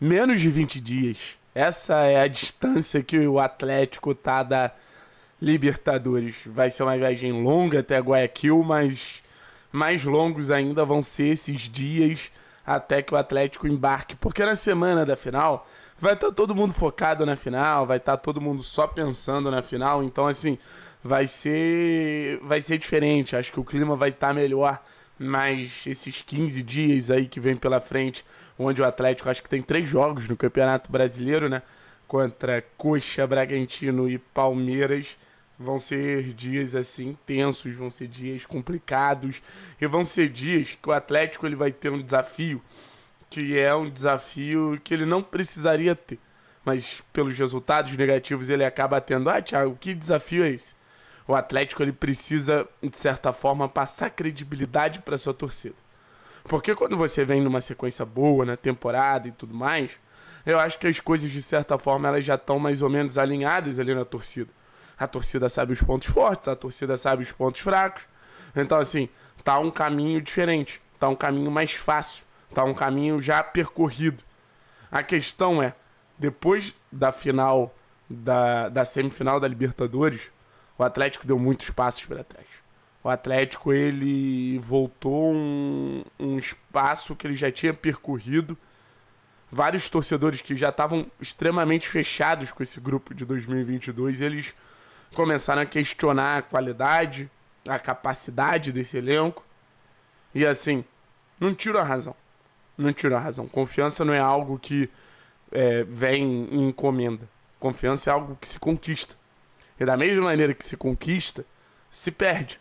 menos de 20 dias. Essa é a distância que o Atlético tá da Libertadores. Vai ser uma viagem longa até Guayaquil, mas mais longos ainda vão ser esses dias até que o Atlético embarque, porque na semana da final vai estar tá todo mundo focado na final, vai estar tá todo mundo só pensando na final, então assim, vai ser vai ser diferente, acho que o clima vai estar tá melhor mas esses 15 dias aí que vem pela frente, onde o Atlético acho que tem três jogos no Campeonato Brasileiro, né? Contra Coxa, Bragantino e Palmeiras. Vão ser dias assim tensos, vão ser dias complicados e vão ser dias que o Atlético ele vai ter um desafio que é um desafio que ele não precisaria ter, mas pelos resultados negativos ele acaba tendo. Ah, Thiago, que desafio é esse? o Atlético ele precisa, de certa forma, passar credibilidade para sua torcida. Porque quando você vem numa sequência boa na temporada e tudo mais, eu acho que as coisas, de certa forma, elas já estão mais ou menos alinhadas ali na torcida. A torcida sabe os pontos fortes, a torcida sabe os pontos fracos. Então, assim, tá um caminho diferente, tá um caminho mais fácil, tá um caminho já percorrido. A questão é, depois da final, da, da semifinal da Libertadores, o Atlético deu muitos passos para trás. O Atlético ele voltou um, um espaço que ele já tinha percorrido. Vários torcedores que já estavam extremamente fechados com esse grupo de 2022, eles começaram a questionar a qualidade, a capacidade desse elenco. E assim, não tiro a razão. Não tiro a razão. Confiança não é algo que é, vem em encomenda. Confiança é algo que se conquista. E da mesma maneira que se conquista, se perde.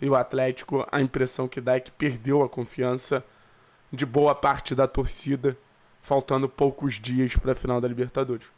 E o Atlético, a impressão que dá é que perdeu a confiança de boa parte da torcida, faltando poucos dias para a final da Libertadores.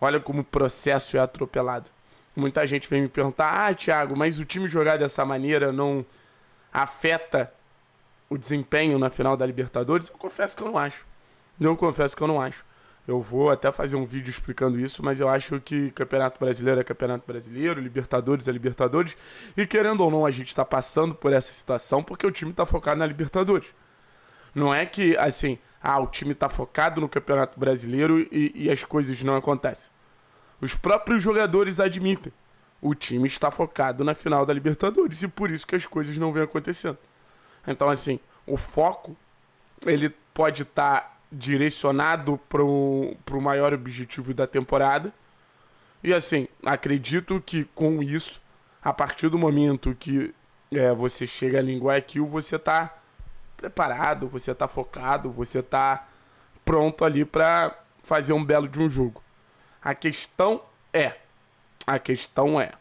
Olha como o processo é atropelado. Muita gente vem me perguntar: ah, Thiago, mas o time jogar dessa maneira não afeta o desempenho na final da Libertadores? Eu confesso que eu não acho. Eu confesso que eu não acho. Eu vou até fazer um vídeo explicando isso, mas eu acho que Campeonato Brasileiro é Campeonato Brasileiro, Libertadores é Libertadores, e querendo ou não, a gente está passando por essa situação porque o time está focado na Libertadores. Não é que, assim, ah, o time está focado no Campeonato Brasileiro e, e as coisas não acontecem. Os próprios jogadores admitem. O time está focado na final da Libertadores e por isso que as coisas não vêm acontecendo. Então, assim, o foco ele pode estar tá direcionado para o maior objetivo da temporada. E assim, acredito que com isso, a partir do momento que é, você chega a linguar aquilo, você está preparado, você está focado, você está pronto ali para fazer um belo de um jogo. A questão é, a questão é,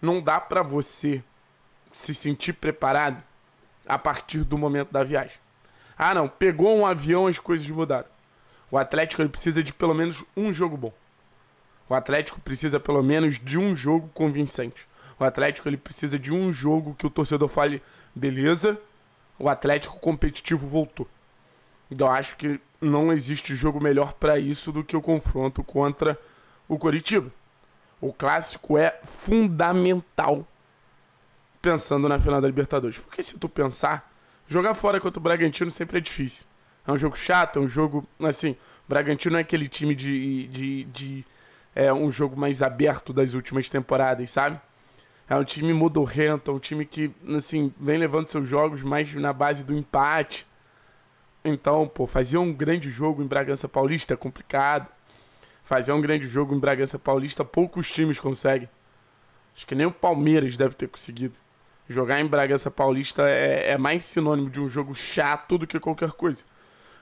não dá para você se sentir preparado a partir do momento da viagem. Ah, não, pegou um avião, as coisas mudaram. O Atlético precisa de pelo menos um jogo bom. O Atlético precisa pelo menos de um jogo convincente. O Atlético ele precisa de um jogo que o torcedor fale, beleza, o Atlético competitivo voltou. Então acho que não existe jogo melhor para isso do que o confronto contra o Coritiba. O clássico é fundamental pensando na final da Libertadores. Porque se tu pensar, Jogar fora contra o Bragantino sempre é difícil. É um jogo chato, é um jogo. Assim, o Bragantino é aquele time de. de, de é um jogo mais aberto das últimas temporadas, sabe? É um time modorrento, é um time que, assim, vem levando seus jogos mais na base do empate. Então, pô, fazer um grande jogo em Bragança Paulista é complicado. Fazer um grande jogo em Bragança Paulista, poucos times conseguem. Acho que nem o Palmeiras deve ter conseguido. Jogar em Bragança Paulista é, é, mais sinônimo de um jogo chato do que qualquer coisa.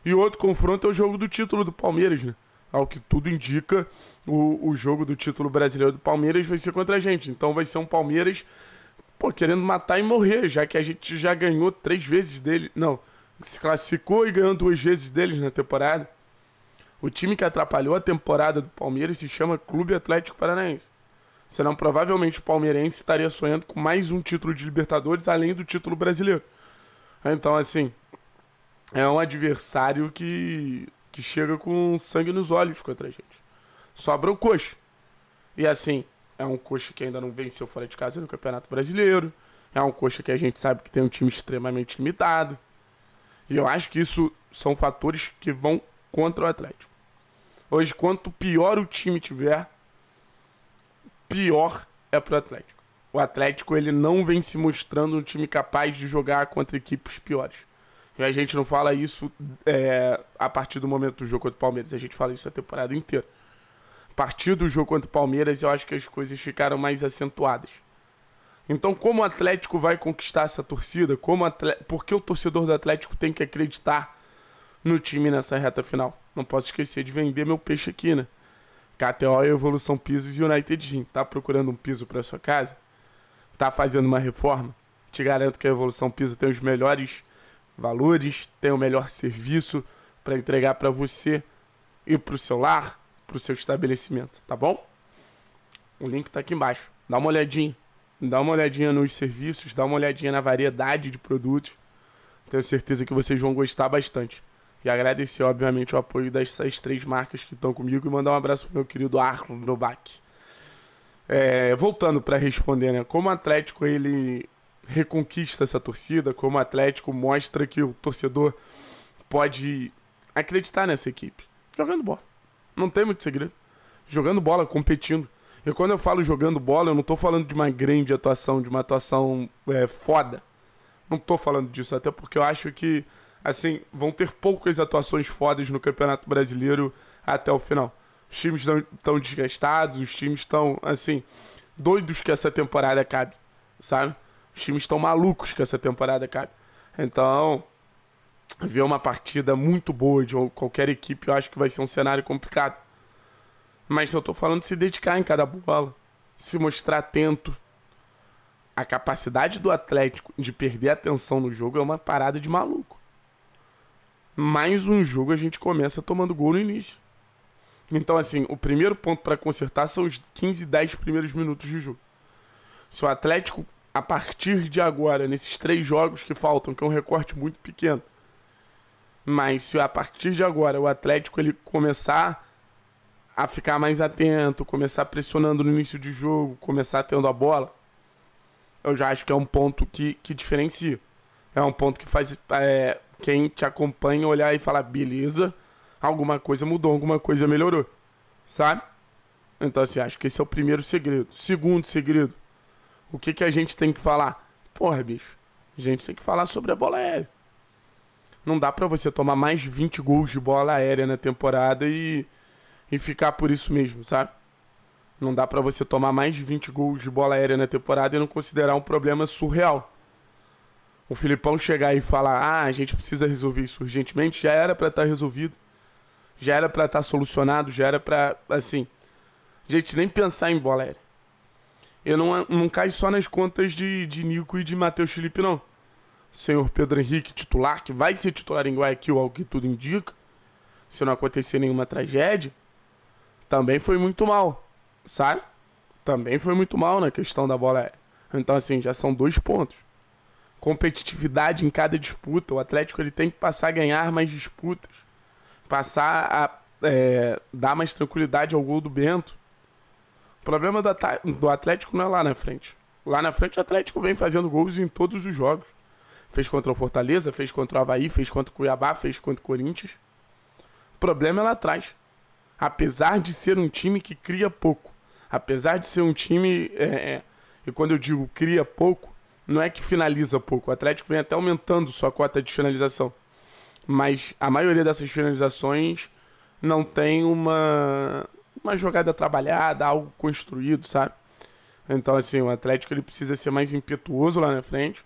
E outro confronto é o jogo do título do Palmeiras, né? Ao que tudo indica, o, o jogo do título brasileiro do Palmeiras vai ser contra a gente. Então vai ser um Palmeiras, pô, querendo matar e morrer, já que a gente já ganhou três vezes dele. Não, se classificou e ganhou duas vezes deles na temporada. O time que atrapalhou a temporada do Palmeiras se chama Clube Atlético Paranaense senão provavelmente o palmeirense estaria sonhando com mais um título de Libertadores além do título brasileiro. Então, assim, é um adversário que, que chega com sangue nos olhos contra a gente. Sobra o Coxa. E assim, é um Coxa que ainda não venceu fora de casa no Campeonato Brasileiro. É um Coxa que a gente sabe que tem um time extremamente limitado. E eu acho que isso são fatores que vão contra o Atlético. Hoje, quanto pior o time tiver, pior é pro Atlético. O Atlético ele não vem se mostrando um time capaz de jogar contra equipes piores. E a gente não fala isso é, a partir do momento do jogo contra o Palmeiras, a gente fala isso a temporada inteira. A partir do jogo contra o Palmeiras, eu acho que as coisas ficaram mais acentuadas. Então, como o Atlético vai conquistar essa torcida? Como atleta... Por que o torcedor do Atlético tem que acreditar no time nessa reta final? Não posso esquecer de vender meu peixe aqui, né? KTO e Evolução Pisos United Gym. Tá procurando um piso para sua casa? Tá fazendo uma reforma? Te garanto que a Evolução Piso tem os melhores valores, tem o melhor serviço para entregar para você e para o seu lar, para o seu estabelecimento, tá bom? O link tá aqui embaixo. Dá uma olhadinha. Dá uma olhadinha nos serviços, dá uma olhadinha na variedade de produtos. Tenho certeza que vocês vão gostar bastante. E agradecer, obviamente, o apoio dessas três marcas que estão comigo e mandar um abraço pro meu querido Arlo Novak. É, voltando para responder, né? Como o Atlético ele reconquista essa torcida, como o Atlético mostra que o torcedor pode acreditar nessa equipe. Jogando bola. Não tem muito segredo. Jogando bola, competindo. E quando eu falo jogando bola, eu não estou falando de uma grande atuação, de uma atuação é, foda. Não estou falando disso, até porque eu acho que assim, vão ter poucas atuações fodas no Campeonato Brasileiro até o final. Os times estão desgastados, os times estão, assim, doidos que essa temporada cabe, sabe? Os times estão malucos que essa temporada cabe. Então, ver uma partida muito boa de qualquer equipe, eu acho que vai ser um cenário complicado. Mas eu tô falando de se dedicar em cada bola, se mostrar atento. A capacidade do Atlético de perder a atenção no jogo é uma parada de maluco mais um jogo a gente começa tomando gol no início. Então, assim, o primeiro ponto para consertar são os 15, 10 primeiros minutos de jogo. Se o Atlético, a partir de agora, nesses três jogos que faltam, que é um recorte muito pequeno, mas se a partir de agora o Atlético ele começar a ficar mais atento, começar pressionando no início de jogo, começar tendo a bola, eu já acho que é um ponto que, que diferencia. É um ponto que faz é, quem te acompanha olhar e falar, beleza, alguma coisa mudou, alguma coisa melhorou. Sabe? Então, assim, acho que esse é o primeiro segredo. Segundo segredo, o que, que a gente tem que falar? Porra, bicho, a gente tem que falar sobre a bola aérea. Não dá para você tomar mais 20 gols de bola aérea na temporada e, e ficar por isso mesmo, sabe? Não dá para você tomar mais 20 gols de bola aérea na temporada e não considerar um problema surreal o Filipão chegar e falar: ah, a gente precisa resolver isso urgentemente, já era para estar tá resolvido, já era para estar tá solucionado, já era para. Assim, a gente nem pensar em bola aérea. Eu não, não cai só nas contas de, de Nico e de Matheus Felipe, não. Senhor Pedro Henrique, titular, que vai ser titular em Guayaquil, ao que tudo indica, se não acontecer nenhuma tragédia, também foi muito mal, sabe? Também foi muito mal na questão da bola aérea. Então, assim, já são dois pontos competitividade em cada disputa. O Atlético ele tem que passar a ganhar mais disputas, passar a é, dar mais tranquilidade ao gol do Bento. O problema do, Atlético não é lá na frente. Lá na frente o Atlético vem fazendo gols em todos os jogos. Fez contra o Fortaleza, fez contra o Havaí, fez contra o Cuiabá, fez contra o Corinthians. O problema é lá atrás. Apesar de ser um time que cria pouco, apesar de ser um time. É, é e quando eu digo cria pouco, não é que finaliza pouco. O Atlético vem até aumentando sua cota de finalização. Mas a maioria dessas finalizações não tem uma, uma jogada trabalhada, algo construído, sabe? Então, assim, o Atlético ele precisa ser mais impetuoso lá na frente,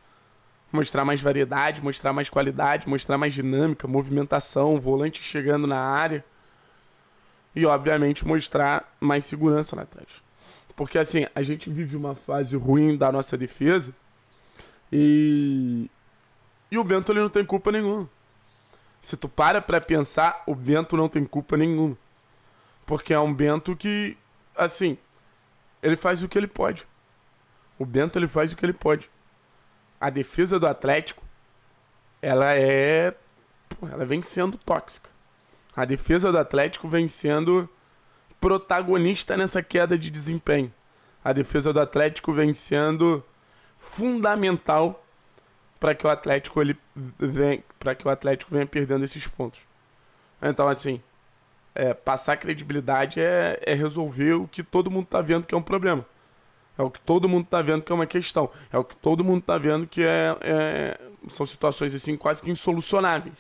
mostrar mais variedade, mostrar mais qualidade, mostrar mais dinâmica, movimentação, volante chegando na área. E, obviamente, mostrar mais segurança lá atrás. Porque, assim, a gente vive uma fase ruim da nossa defesa e. E o Bento ele não tem culpa nenhuma. Se tu para pra pensar, o Bento não tem culpa nenhuma. Porque é um Bento que, assim, ele faz o que ele pode. O Bento ele faz o que ele pode. A defesa do Atlético, ela é. ela vem sendo tóxica. A defesa do Atlético vem sendo protagonista nessa queda de desempenho. A defesa do Atlético vem sendo fundamental para que o Atlético ele venha, para que o Atlético venha perdendo esses pontos. Então assim, é, passar credibilidade é, é resolver o que todo mundo está vendo que é um problema. É o que todo mundo está vendo que é uma questão. É o que todo mundo está vendo que é, é, são situações assim quase que insolucionáveis.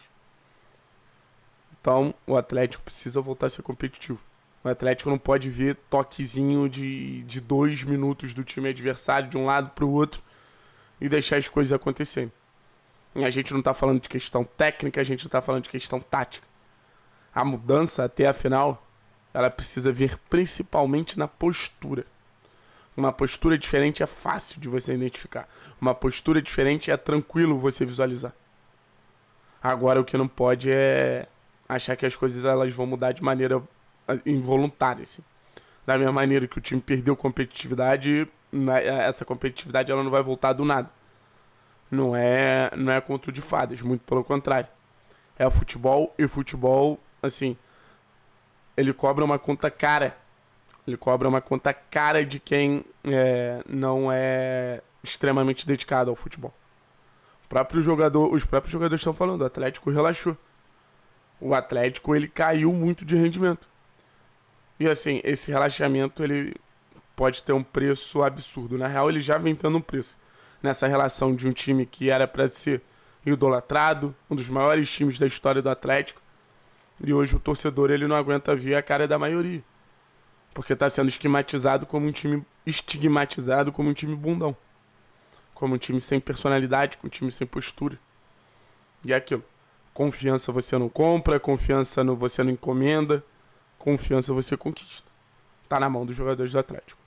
Então o Atlético precisa voltar a ser competitivo. O Atlético não pode ver toquezinho de, de dois minutos do time adversário de um lado para o outro e deixar as coisas acontecendo. E a gente não está falando de questão técnica, a gente não está falando de questão tática. A mudança até a final, ela precisa vir principalmente na postura. Uma postura diferente é fácil de você identificar. Uma postura diferente é tranquilo você visualizar. Agora o que não pode é achar que as coisas elas vão mudar de maneira involuntária, assim da mesma maneira que o time perdeu competitividade, né, é, essa competitividade ela não vai voltar do nada. Não é, não é conto de fadas, muito pelo contrário. É futebol e futebol, assim, ele cobra uma conta cara. Ele cobra uma conta cara de quem é, não é extremamente dedicado ao futebol. O próprio jogador, os próprios jogadores estão falando, o Atlético relaxou. O Atlético ele caiu muito de rendimento. E assim, esse relaxamento ele pode ter um preço absurdo. Na real, ele já vem tendo um preço. Nessa relação de um time que era para ser idolatrado, um dos maiores times da história do Atlético, e hoje o torcedor ele não aguenta ver a cara da maioria. Porque está sendo esquematizado como um time estigmatizado como um time bundão. Como um time sem personalidade, como um time sem postura. E é aquilo. Confiança você não compra, confiança no, você não encomenda confiança você conquista. Tá na mão dos jogadores do Atlético.